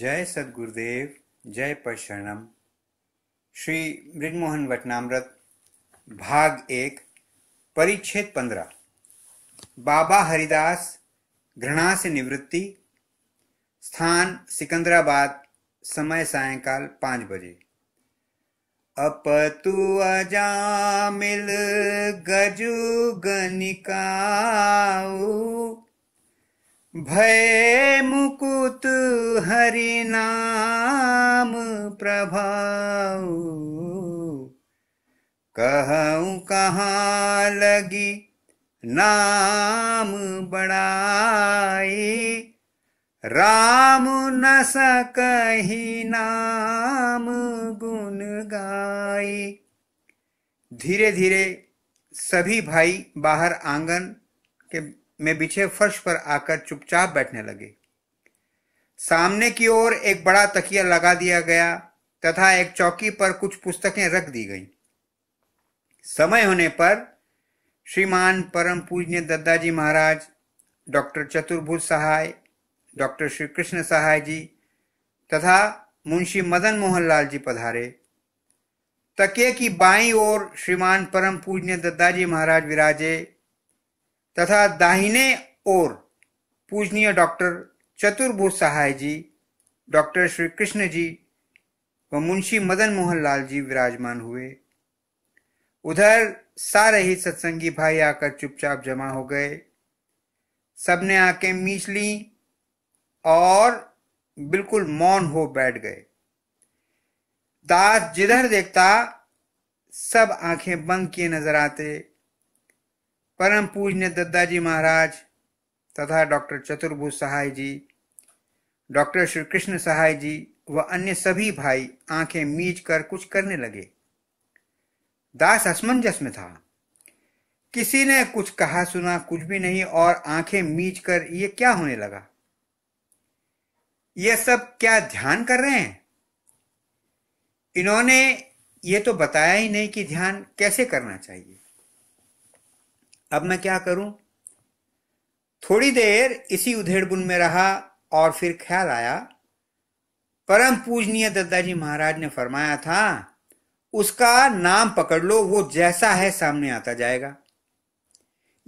जय सदगुरुदेव जय परशरणम श्री मृगमोहन वटनामृत भाग एक परिच्छेद पंद्रह बाबा हरिदास घृणा से निवृत्ति स्थान सिकंदराबाद समय सायकाल पांच बजे अपतु अजामिल गजु गनिकाऊ भय मुकुत हरि नाम प्रभाव कहूँ कहाँ लगी नाम बड़ाई राम न सकही नाम गुण गाई धीरे धीरे सभी भाई बाहर आंगन के में बिछे फर्श पर आकर चुपचाप बैठने लगे सामने की ओर एक बड़ा तकिया लगा दिया गया तथा एक चौकी पर कुछ पुस्तकें रख दी गई समय होने पर श्रीमान परम पूजनीय दद्दाजी महाराज डॉक्टर चतुर्भुज सहाय डॉक्टर श्री कृष्ण सहाय जी तथा मुंशी मदन मोहन लाल जी पधारे तकिए की बाई ओर श्रीमान परम पूजनीय दद्दाजी महाराज विराजे तथा दाहिने ओर पूजनीय डॉक्टर चतुर्भुज सहाय जी डॉक्टर श्री कृष्ण जी व मुंशी मदन मोहन लाल जी विराजमान हुए उधर सारे ही सत्संगी भाई आकर चुपचाप जमा हो गए सबने आके मीच ली और बिल्कुल मौन हो बैठ गए दास जिधर देखता सब आंखें बंद किए नजर आते परम दद्दा दद्दाजी महाराज तथा डॉक्टर चतुर्भुज सहाय जी डॉक्टर श्री कृष्ण सहाय जी व अन्य सभी भाई आंखें मीच कर कुछ करने लगे दास असमंजस में था किसी ने कुछ कहा सुना कुछ भी नहीं और आंखें मीच कर ये क्या होने लगा ये सब क्या ध्यान कर रहे हैं इन्होंने ये तो बताया ही नहीं कि ध्यान कैसे करना चाहिए अब मैं क्या करूं थोड़ी देर इसी उधेड़बुन में रहा और फिर ख्याल आया परम पूजनीय दद्दाजी महाराज ने फरमाया था उसका नाम पकड़ लो वो जैसा है सामने आता जाएगा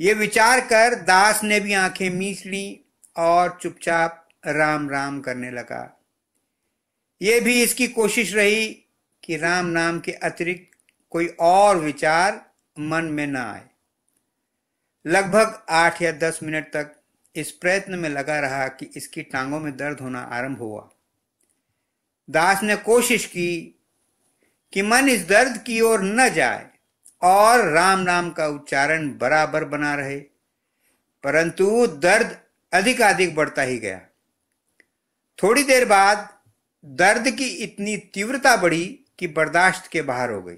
ये विचार कर दास ने भी आंखें मीच ली और चुपचाप राम राम करने लगा ये भी इसकी कोशिश रही कि राम नाम के अतिरिक्त कोई और विचार मन में ना आए लगभग आठ या दस मिनट तक इस प्रयत्न में लगा रहा कि इसकी टांगों में दर्द होना आरंभ हुआ दास ने कोशिश की कि मन इस दर्द की ओर न जाए और राम राम का उच्चारण बराबर बना रहे परंतु दर्द अधिकाधिक बढ़ता ही गया थोड़ी देर बाद दर्द की इतनी तीव्रता बढ़ी कि बर्दाश्त के बाहर हो गई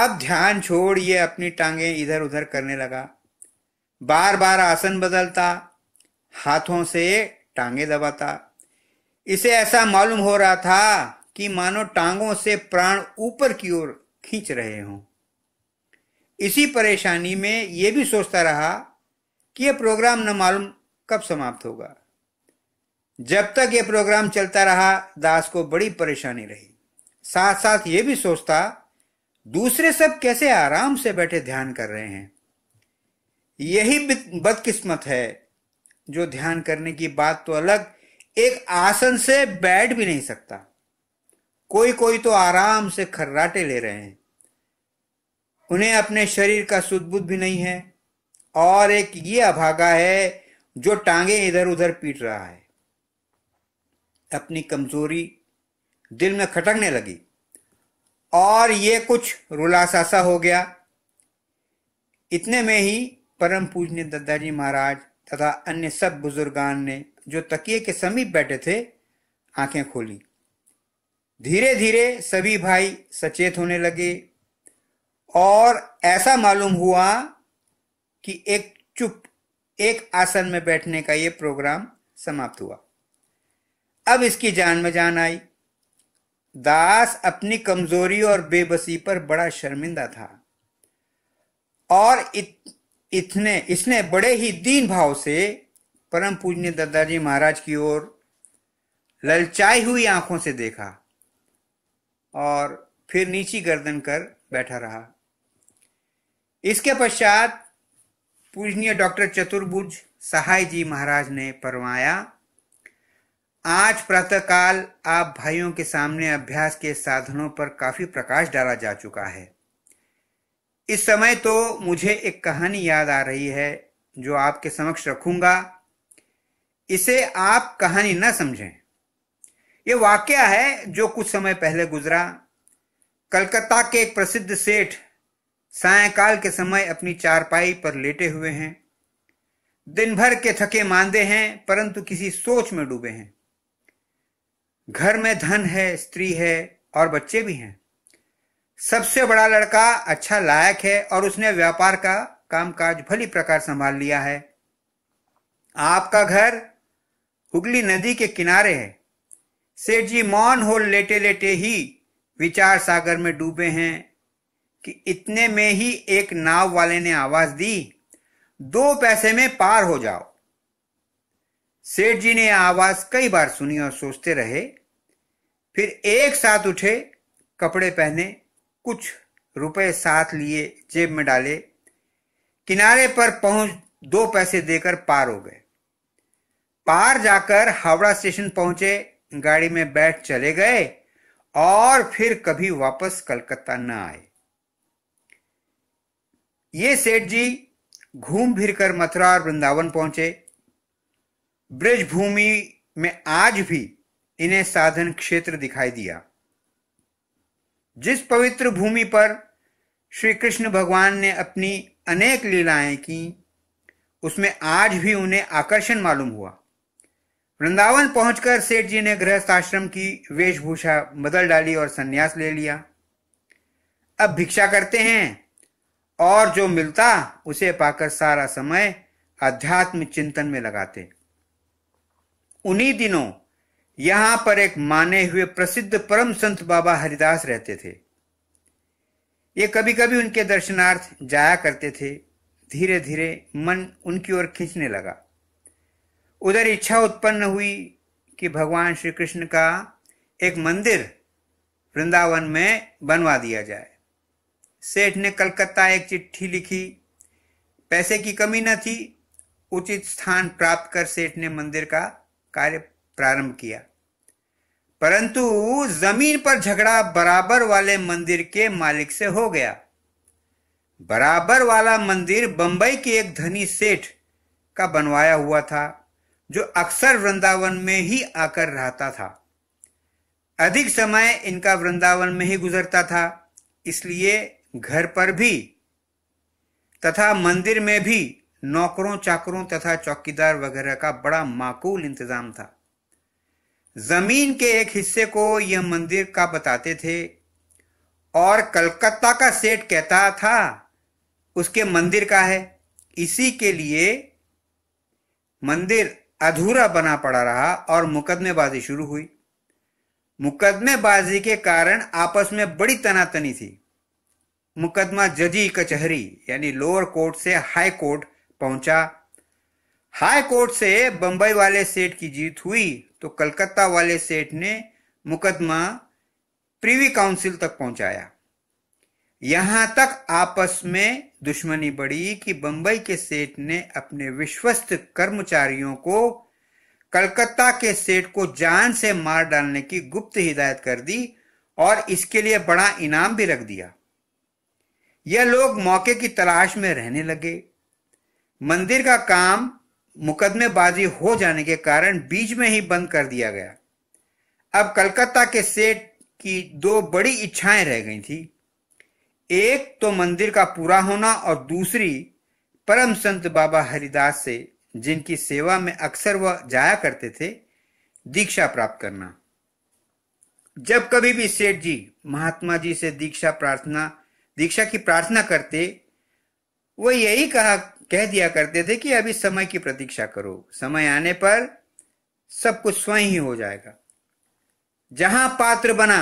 अब ध्यान छोड़ ये अपनी टांगें इधर उधर करने लगा बार बार आसन बदलता हाथों से टांगे दबाता इसे ऐसा मालूम हो रहा था कि मानो टांगों से प्राण ऊपर की ओर खींच रहे हों इसी परेशानी में यह भी सोचता रहा कि यह प्रोग्राम न मालूम कब समाप्त होगा जब तक यह प्रोग्राम चलता रहा दास को बड़ी परेशानी रही साथ साथ ये भी सोचता दूसरे सब कैसे आराम से बैठे ध्यान कर रहे हैं यही बदकिस्मत है जो ध्यान करने की बात तो अलग एक आसन से बैठ भी नहीं सकता कोई कोई तो आराम से खर्राटे ले रहे हैं उन्हें अपने शरीर का सुदबुद भी नहीं है और एक ये अभागा है जो टांगे इधर उधर पीट रहा है अपनी कमजोरी दिल में खटकने लगी और ये कुछ रुलासासा हो गया इतने में ही परम पूजनीय दादाजी महाराज तथा अन्य सब बुजुर्गान ने जो तकिए के समीप बैठे थे आंखें खोली धीरे धीरे सभी भाई सचेत होने लगे और ऐसा मालूम हुआ कि एक चुप एक आसन में बैठने का ये प्रोग्राम समाप्त हुआ अब इसकी जान में जान आई दास अपनी कमजोरी और बेबसी पर बड़ा शर्मिंदा था और इतने इसने बड़े ही दीन भाव से परम पूजनीय दादाजी महाराज की ओर ललचाई हुई आंखों से देखा और फिर नीची गर्दन कर बैठा रहा इसके पश्चात पूजनीय डॉक्टर चतुर्भुज सहाय जी महाराज ने परवाया आज प्रातःकाल आप भाइयों के सामने अभ्यास के साधनों पर काफी प्रकाश डाला जा चुका है इस समय तो मुझे एक कहानी याद आ रही है जो आपके समक्ष रखूंगा इसे आप कहानी ना समझें यह वाक्य है जो कुछ समय पहले गुजरा कलकत्ता के एक प्रसिद्ध सेठ सायकाल के समय अपनी चारपाई पर लेटे हुए हैं दिन भर के थके मांदे हैं परंतु किसी सोच में डूबे हैं घर में धन है स्त्री है और बच्चे भी हैं सबसे बड़ा लड़का अच्छा लायक है और उसने व्यापार का कामकाज भली प्रकार संभाल लिया है आपका घर हुगली नदी के किनारे है सेठ जी मौन हो लेटे लेटे ही विचार सागर में डूबे हैं कि इतने में ही एक नाव वाले ने आवाज दी दो पैसे में पार हो जाओ सेठ जी ने आवाज कई बार सुनी और सोचते रहे फिर एक साथ उठे कपड़े पहने कुछ रुपए साथ लिए जेब में डाले किनारे पर पहुंच दो पैसे देकर पार हो गए पार जाकर हावड़ा स्टेशन पहुंचे गाड़ी में बैठ चले गए और फिर कभी वापस कलकत्ता न आए ये सेठ जी घूम फिर कर मथुरा और वृंदावन पहुंचे भूमि में आज भी इन्हें साधन क्षेत्र दिखाई दिया जिस पवित्र भूमि पर श्री कृष्ण भगवान ने अपनी अनेक लीलाएं की उसमें आज भी उन्हें आकर्षण मालूम हुआ वृंदावन पहुंचकर सेठ जी ने गृहस्थ आश्रम की वेशभूषा बदल डाली और सन्यास ले लिया अब भिक्षा करते हैं और जो मिलता उसे पाकर सारा समय अध्यात्म चिंतन में लगाते उन्हीं दिनों यहां पर एक माने हुए प्रसिद्ध परम संत बाबा हरिदास रहते थे ये कभी कभी उनके दर्शनार्थ जाया करते थे धीरे धीरे मन उनकी ओर खींचने लगा उधर इच्छा उत्पन्न हुई कि भगवान श्री कृष्ण का एक मंदिर वृंदावन में बनवा दिया जाए सेठ ने कलकत्ता एक चिट्ठी लिखी पैसे की कमी न थी उचित स्थान प्राप्त कर सेठ ने मंदिर का कार्य प्रारंभ किया परंतु जमीन पर झगड़ा बराबर वाले मंदिर के मालिक से हो गया बराबर वाला मंदिर बंबई के एक धनी सेठ का बनवाया हुआ था जो अक्सर वृंदावन में ही आकर रहता था अधिक समय इनका वृंदावन में ही गुजरता था इसलिए घर पर भी तथा मंदिर में भी नौकरों चाकरों तथा चौकीदार वगैरह का बड़ा माकूल इंतजाम था जमीन के एक हिस्से को यह मंदिर का बताते थे और कलकत्ता का सेठ कहता था उसके मंदिर का है इसी के लिए मंदिर अधूरा बना पड़ा रहा और मुकदमेबाजी शुरू हुई मुकदमेबाजी के कारण आपस में बड़ी तनातनी थी मुकदमा जजी कचहरी यानी लोअर कोर्ट से हाई कोर्ट पहुंचा हाई कोर्ट से बंबई वाले सेठ की जीत हुई तो कलकत्ता वाले सेठ ने मुकदमा प्रीवी काउंसिल तक पहुंचाया यहां तक आपस में दुश्मनी बढ़ी कि बंबई के सेठ ने अपने विश्वस्त कर्मचारियों को कलकत्ता के सेठ को जान से मार डालने की गुप्त हिदायत कर दी और इसके लिए बड़ा इनाम भी रख दिया यह लोग मौके की तलाश में रहने लगे मंदिर का काम मुकदमेबाजी हो जाने के कारण बीच में ही बंद कर दिया गया अब कलकत्ता के सेठ की दो बड़ी इच्छाएं रह गई थी एक तो मंदिर का पूरा होना और दूसरी परम संत बाबा हरिदास से जिनकी सेवा में अक्सर वह जाया करते थे दीक्षा प्राप्त करना जब कभी भी सेठ जी महात्मा जी से दीक्षा प्रार्थना दीक्षा की प्रार्थना करते वह यही कहा कह दिया करते थे कि अभी समय की प्रतीक्षा करो समय आने पर सब कुछ स्वयं ही हो जाएगा जहां पात्र बना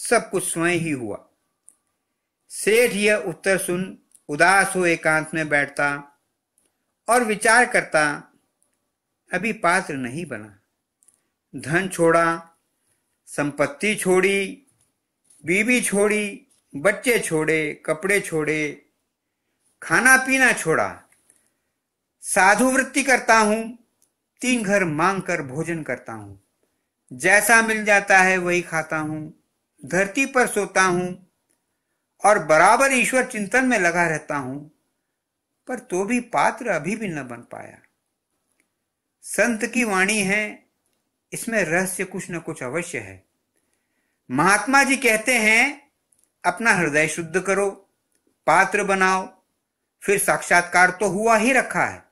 सब कुछ स्वयं ही हुआ सेठ यह उत्तर सुन उदास हो एकांत में बैठता और विचार करता अभी पात्र नहीं बना धन छोड़ा संपत्ति छोड़ी बीवी छोड़ी बच्चे छोड़े कपड़े छोड़े खाना पीना छोड़ा साधु वृत्ति करता हूं तीन घर मांग कर भोजन करता हूं जैसा मिल जाता है वही खाता हूं धरती पर सोता हूं और बराबर ईश्वर चिंतन में लगा रहता हूं पर तो भी पात्र अभी भी न बन पाया संत की वाणी है इसमें रहस्य कुछ न कुछ अवश्य है महात्मा जी कहते हैं अपना हृदय शुद्ध करो पात्र बनाओ फिर साक्षात्कार तो हुआ ही रखा है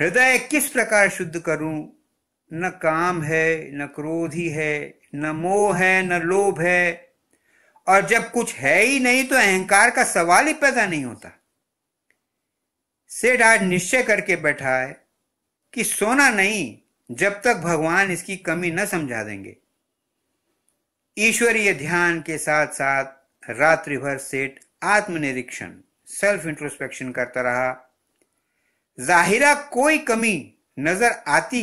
हृदय किस प्रकार शुद्ध करूं न काम है न क्रोध ही है न मोह है न लोभ है और जब कुछ है ही नहीं तो अहंकार का सवाल ही पैदा नहीं होता सेठ आज निश्चय करके बैठा है कि सोना नहीं जब तक भगवान इसकी कमी न समझा देंगे ईश्वरीय ध्यान के साथ साथ रात्रि भर सेठ आत्मनिरीक्षण सेल्फ इंट्रोस्पेक्शन करता रहा जाहिरा कोई कमी नजर आती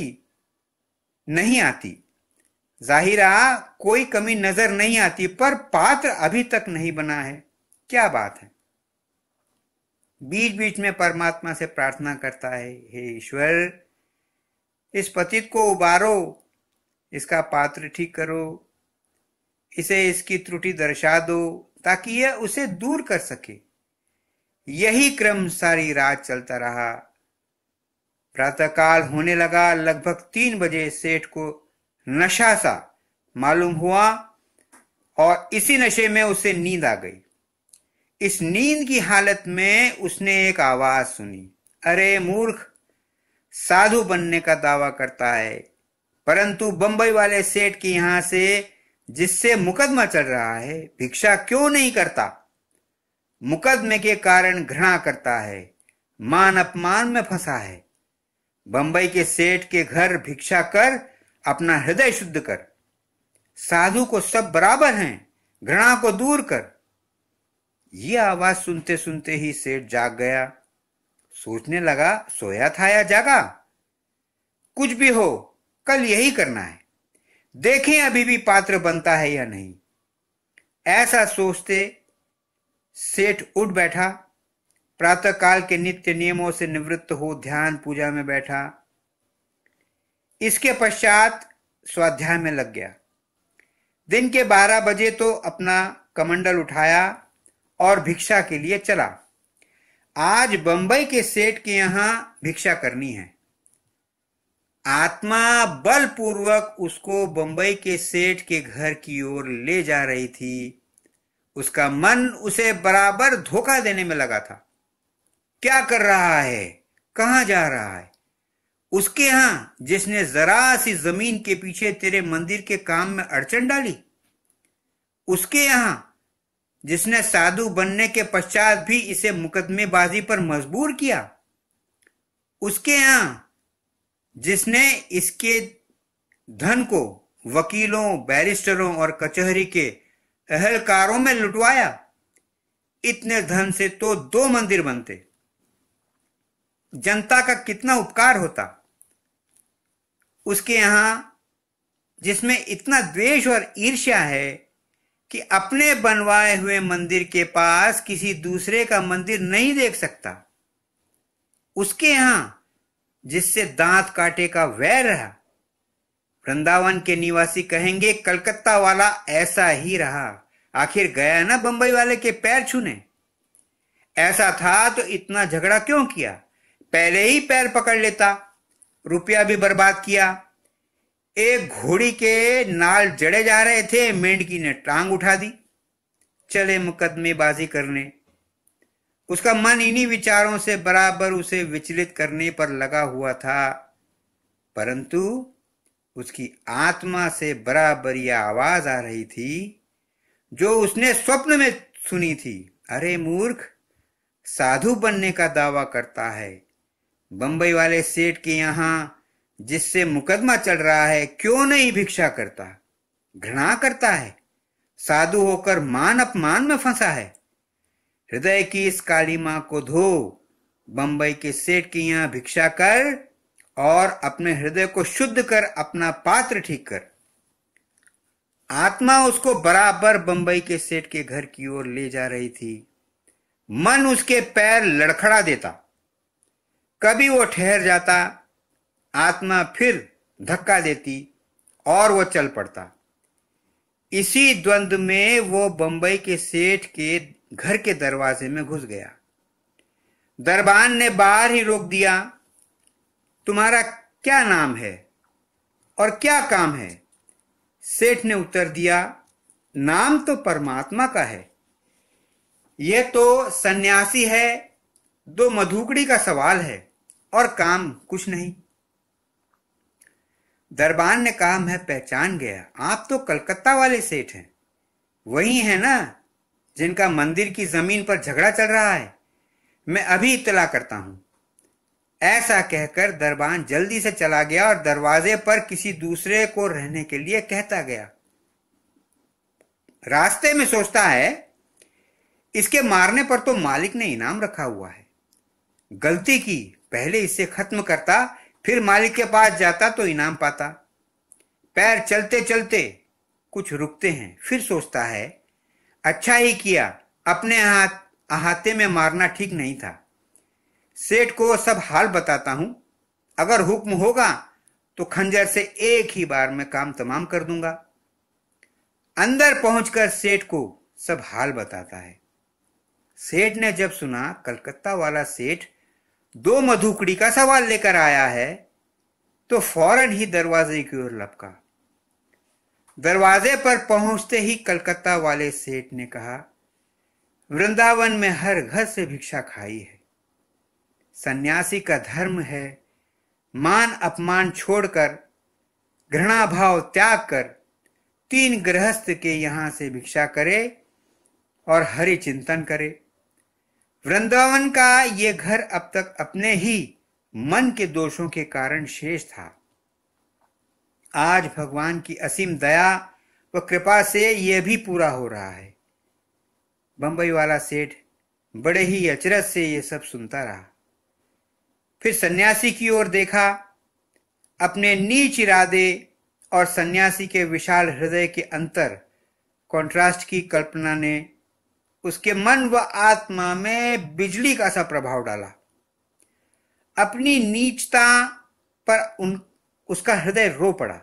नहीं आती जाहिरा कोई कमी नजर नहीं आती पर पात्र अभी तक नहीं बना है क्या बात है बीच बीच में परमात्मा से प्रार्थना करता है हे ईश्वर इस पतित को उबारो इसका पात्र ठीक करो इसे इसकी त्रुटि दर्शा दो ताकि यह उसे दूर कर सके यही क्रम सारी रात चलता रहा प्रातःकाल होने लगा लगभग तीन बजे सेठ को नशा सा मालूम हुआ और इसी नशे में उसे नींद आ गई इस नींद की हालत में उसने एक आवाज सुनी अरे मूर्ख साधु बनने का दावा करता है परंतु बंबई वाले सेठ के यहां से जिससे मुकदमा चल रहा है भिक्षा क्यों नहीं करता मुकदमे के कारण घृणा करता है मान अपमान में फंसा है बंबई के सेठ के घर भिक्षा कर अपना हृदय शुद्ध कर साधु को सब बराबर हैं घृणा को दूर कर यह आवाज सुनते सुनते ही सेठ जाग गया सोचने लगा सोया था या जागा कुछ भी हो कल यही करना है देखें अभी भी पात्र बनता है या नहीं ऐसा सोचते सेठ उठ बैठा प्रातः काल के नित्य नियमों से निवृत्त हो ध्यान पूजा में बैठा इसके पश्चात स्वाध्याय में लग गया दिन के बारह बजे तो अपना कमंडल उठाया और भिक्षा के लिए चला आज बंबई के सेठ के यहां भिक्षा करनी है आत्मा बलपूर्वक उसको बंबई के सेठ के घर की ओर ले जा रही थी उसका मन उसे बराबर धोखा देने में लगा था क्या कर रहा है कहा जा रहा है उसके यहां जिसने जरा सी जमीन के पीछे तेरे मंदिर के काम में अड़चन डाली उसके यहां जिसने साधु बनने के पश्चात भी इसे मुकदमेबाजी पर मजबूर किया उसके यहां जिसने इसके धन को वकीलों बैरिस्टरों और कचहरी के अहलकारों में लुटवाया इतने धन से तो दो मंदिर बनते जनता का कितना उपकार होता उसके यहां जिसमें इतना द्वेष और ईर्ष्या है कि अपने बनवाए हुए मंदिर के पास किसी दूसरे का मंदिर नहीं देख सकता उसके यहां जिससे दांत काटे का वैर रहा वृंदावन के निवासी कहेंगे कलकत्ता वाला ऐसा ही रहा आखिर गया ना बंबई वाले के पैर छूने ऐसा था तो इतना झगड़ा क्यों किया पहले ही पैर पकड़ लेता रुपया भी बर्बाद किया एक घोड़ी के नाल जड़े जा रहे थे मेंढकी ने टांग उठा दी चले मुकदमेबाजी करने उसका मन इन्हीं विचारों से बराबर उसे विचलित करने पर लगा हुआ था परंतु उसकी आत्मा से बराबर यह आवाज आ रही थी जो उसने स्वप्न में सुनी थी अरे मूर्ख साधु बनने का दावा करता है बंबई वाले सेठ के यहां जिससे मुकदमा चल रहा है क्यों नहीं भिक्षा करता घृणा करता है साधु होकर मान अपमान में फंसा है हृदय की इस काली मां को धो बंबई के सेठ के यहाँ भिक्षा कर और अपने हृदय को शुद्ध कर अपना पात्र ठीक कर आत्मा उसको बराबर बंबई के सेठ के घर की ओर ले जा रही थी मन उसके पैर लड़खड़ा देता कभी वो ठहर जाता आत्मा फिर धक्का देती और वो चल पड़ता इसी द्वंद में वो बंबई के सेठ के घर के दरवाजे में घुस गया दरबान ने बाहर ही रोक दिया तुम्हारा क्या नाम है और क्या काम है सेठ ने उत्तर दिया नाम तो परमात्मा का है यह तो सन्यासी है दो मधुकड़ी का सवाल है और काम कुछ नहीं दरबान ने कहा मैं पहचान गया आप तो कलकत्ता वाले सेठ हैं वही है ना जिनका मंदिर की जमीन पर झगड़ा चल रहा है मैं अभी इतला करता हूं ऐसा कहकर दरबान जल्दी से चला गया और दरवाजे पर किसी दूसरे को रहने के लिए कहता गया रास्ते में सोचता है इसके मारने पर तो मालिक ने इनाम रखा हुआ है गलती की पहले इसे खत्म करता फिर मालिक के पास जाता तो इनाम पाता पैर चलते चलते कुछ रुकते हैं फिर सोचता है अच्छा ही किया अपने हाथ अहाते में मारना ठीक नहीं था सेठ को सब हाल बताता हूं अगर हुक्म होगा तो खंजर से एक ही बार में काम तमाम कर दूंगा अंदर पहुंचकर सेठ को सब हाल बताता है सेठ ने जब सुना कलकत्ता वाला सेठ दो मधुकड़ी का सवाल लेकर आया है तो फौरन ही दरवाजे की ओर लपका दरवाजे पर पहुंचते ही कलकत्ता वाले सेठ ने कहा वृंदावन में हर घर से भिक्षा खाई है सन्यासी का धर्म है मान अपमान छोड़कर घृणा भाव त्याग कर तीन गृहस्थ के यहां से भिक्षा करे और हरि चिंतन करे वृंदावन का ये घर अब तक अपने ही मन के दोषों के कारण शेष था आज भगवान की असीम दया व कृपा से यह भी पूरा हो रहा है बंबई वाला सेठ बड़े ही अचरज से यह सब सुनता रहा फिर सन्यासी की ओर देखा अपने नीच इरादे और सन्यासी के विशाल हृदय के अंतर कंट्रास्ट की कल्पना ने उसके मन व आत्मा में बिजली का सा प्रभाव डाला अपनी नीचता पर उन उसका हृदय रो पड़ा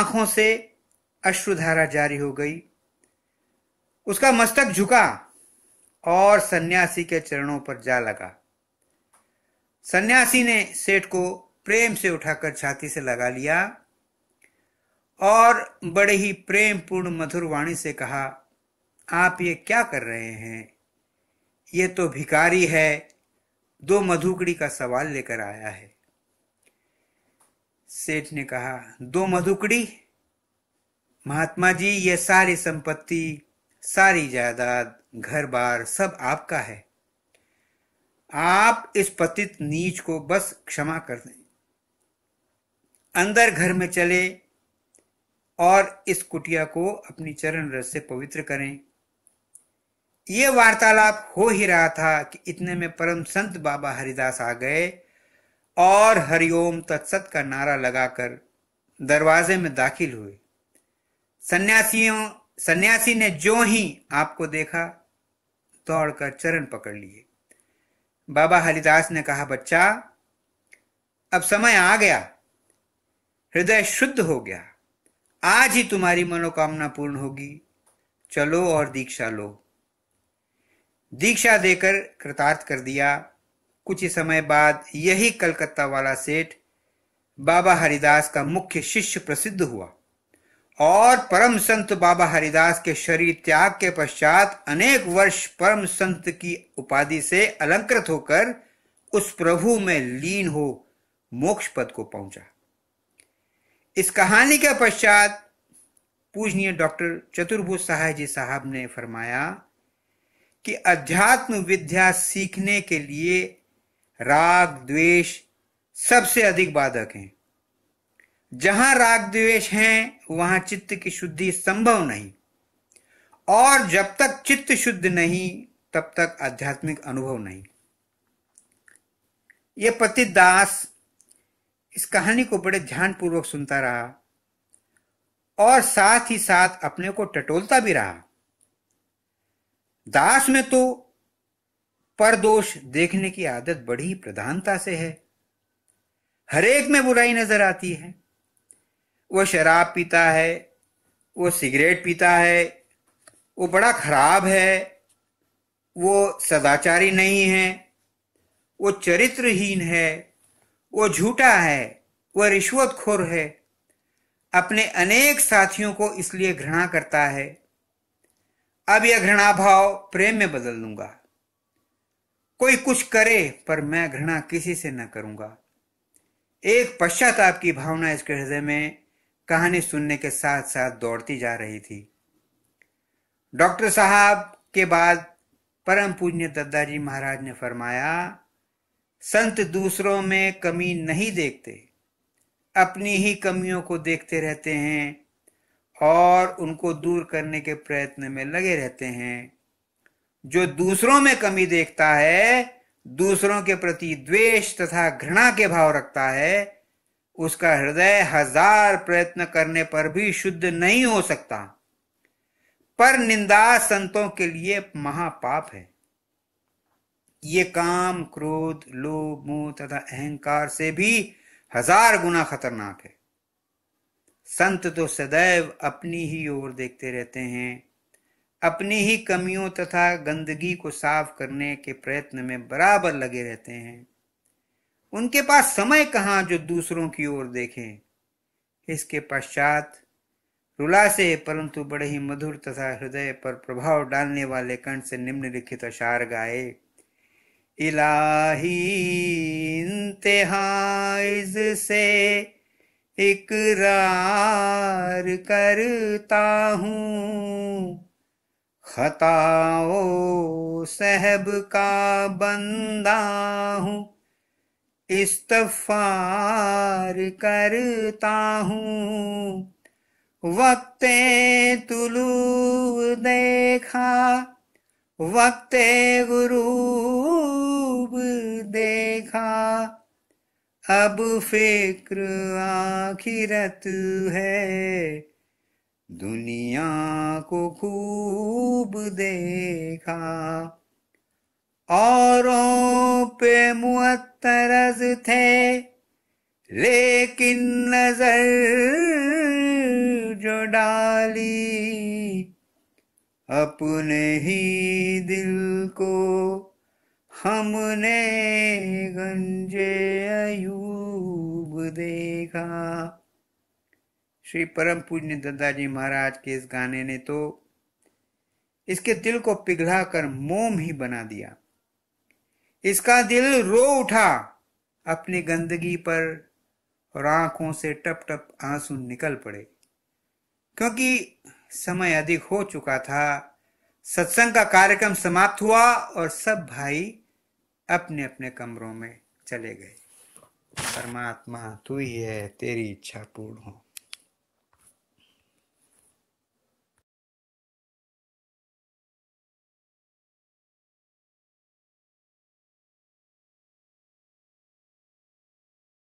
आंखों से अश्रुधारा जारी हो गई उसका मस्तक झुका और सन्यासी के चरणों पर जा लगा सन्यासी ने सेठ को प्रेम से उठाकर छाती से लगा लिया और बड़े ही प्रेम पूर्ण मधुर वाणी से कहा आप ये क्या कर रहे हैं ये तो भिकारी है दो मधुकड़ी का सवाल लेकर आया है सेठ ने कहा दो मधुकड़ी महात्मा जी ये सारी संपत्ति सारी जायदाद घर बार सब आपका है आप इस पतित नीच को बस क्षमा कर दें अंदर घर में चले और इस कुटिया को अपनी चरण रस से पवित्र करें यह वार्तालाप हो ही रहा था कि इतने में परम संत बाबा हरिदास आ गए और हरिओम तत्सत का नारा लगाकर दरवाजे में दाखिल हुए सन्यासियों सन्यासी ने जो ही आपको देखा दौड़कर चरण पकड़ लिए बाबा हरिदास ने कहा बच्चा अब समय आ गया हृदय शुद्ध हो गया आज ही तुम्हारी मनोकामना पूर्ण होगी चलो और दीक्षा लो दीक्षा देकर कृतार्थ कर दिया कुछ ही समय बाद यही कलकत्ता वाला सेठ बाबा हरिदास का मुख्य शिष्य प्रसिद्ध हुआ और परम संत बाबा हरिदास के शरीर त्याग के पश्चात अनेक वर्ष परम संत की उपाधि से अलंकृत होकर उस प्रभु में लीन हो मोक्ष पद को पहुंचा इस कहानी के पश्चात पूजनीय डॉक्टर चतुर्भुज सहाय जी साहब ने फरमाया कि अध्यात्म विद्या सीखने के लिए राग द्वेष सबसे अधिक बाधक हैं जहां राग द्वेष हैं वहां चित्त की शुद्धि संभव नहीं और जब तक चित्त शुद्ध नहीं तब तक आध्यात्मिक अनुभव नहीं ये पति दास इस कहानी को बड़े ध्यानपूर्वक सुनता रहा और साथ ही साथ अपने को टटोलता भी रहा दास में तो परदोष देखने की आदत बड़ी प्रधानता से है हरेक में बुराई नजर आती है वो शराब पीता है वो सिगरेट पीता है वो बड़ा खराब है वो सदाचारी नहीं है वो चरित्रहीन है वो झूठा है वह रिश्वतखोर है अपने अनेक साथियों को इसलिए घृणा करता है अब यह घृणा भाव प्रेम में बदल दूंगा कोई कुछ करे पर मैं घृणा किसी से न करूंगा एक पश्चाताप की भावना इसके हृदय में कहानी सुनने के साथ साथ दौड़ती जा रही थी डॉक्टर साहब के बाद परम पूज्य दद्दाजी महाराज ने फरमाया संत दूसरों में कमी नहीं देखते अपनी ही कमियों को देखते रहते हैं और उनको दूर करने के प्रयत्न में लगे रहते हैं जो दूसरों में कमी देखता है दूसरों के प्रति द्वेष तथा घृणा के भाव रखता है उसका हृदय हजार प्रयत्न करने पर भी शुद्ध नहीं हो सकता पर निंदा संतों के लिए महापाप है ये काम क्रोध लोभ मोह तथा अहंकार से भी हजार गुना खतरनाक है संत तो सदैव अपनी ही ओर देखते रहते हैं अपनी ही कमियों तथा गंदगी को साफ करने के प्रयत्न में बराबर लगे रहते हैं उनके पास समय कहाँ जो दूसरों की ओर देखें इसके पश्चात रुला से परंतु बड़े ही मधुर तथा हृदय पर प्रभाव डालने वाले कंठ से निम्नलिखित अशार गाए इलाही इंतहाइज से इकरार करता हूँ खताओ सहब का बंदा हूँ इस्तफार करता हूँ वक्ते तुलू देखा वक्ते गुरूब देखा अब फिक्र आखिरत है दुनिया को खूब देखा औरों पे मुतरज थे लेकिन नजर जो डाली अपने ही दिल को हमने गंजे अयूब देखा श्री परम पूज्य दादाजी महाराज के इस गाने ने तो इसके दिल को पिघलाकर मोम ही बना दिया इसका दिल रो उठा अपनी गंदगी पर और आंखों से टप टप आंसू निकल पड़े क्योंकि समय अधिक हो चुका था सत्संग का कार्यक्रम समाप्त हुआ और सब भाई अपने अपने कमरों में चले गए परमात्मा तू ही है तेरी इच्छा पूर्ण हो